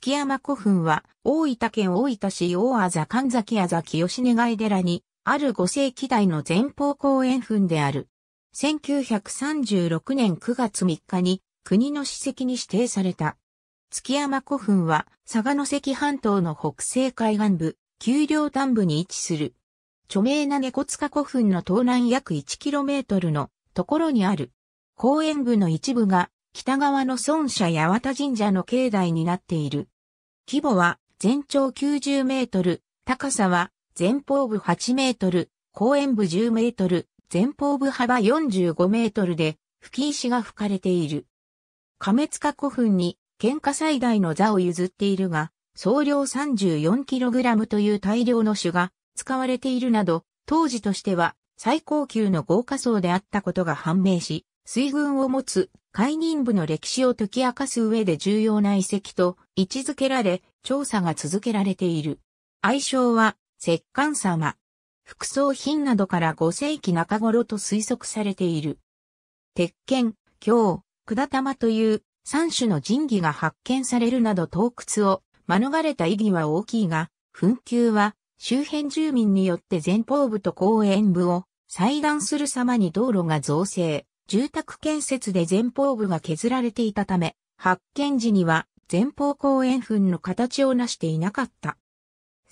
月山古墳は、大分県大分市大あざ神崎あざ清願貝寺に、ある五世紀代の前方後円墳である。1936年9月3日に、国の史跡に指定された。月山古墳は、佐賀の関半島の北西海岸部、丘陵端部に位置する。著名な猫塚古墳の東南約 1km のところにある。公園部の一部が北側の孫社八幡神社の境内になっている。規模は全長90メートル、高さは前方部8メートル、後円部10メートル、前方部幅45メートルで、吹石が吹かれている。亀塚古墳に、喧嘩最大の座を譲っているが、総量3 4ラムという大量の種が使われているなど、当時としては最高級の豪華層であったことが判明し、水軍を持つ海任部の歴史を解き明かす上で重要な遺跡と位置づけられ、調査が続けられている。愛称は、石棺様。副葬品などから5世紀中頃と推測されている。鉄剣、京、管玉という3種の神器が発見されるなど洞窟を免れた意義は大きいが、紛糾は周辺住民によって前方部と後円部を裁断する様に道路が造成。住宅建設で前方部が削られていたため、発見時には前方後円墳の形を成していなかった。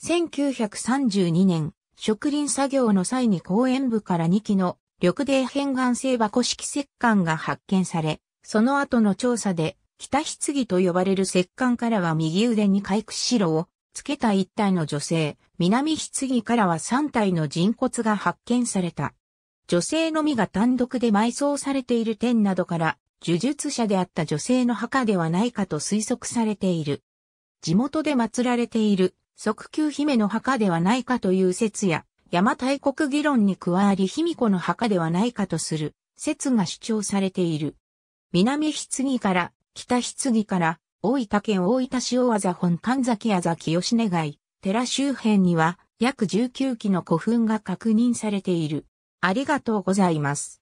1932年、植林作業の際に後円部から2基の緑泥片岩製箱式石棺が発見され、その後の調査で、北棺と呼ばれる石棺からは右腕に回復白をつけた一体の女性、南棺からは3体の人骨が発見された。女性のみが単独で埋葬されている点などから、呪術者であった女性の墓ではないかと推測されている。地元で祀られている、即宮姫の墓ではないかという説や、邪馬台国議論に加わり卑弥呼の墓ではないかとする説が主張されている。南棺から北棺から大分県大分市大字本神崎あざき吉根街寺周辺には約19基の古墳が確認されている。ありがとうございます。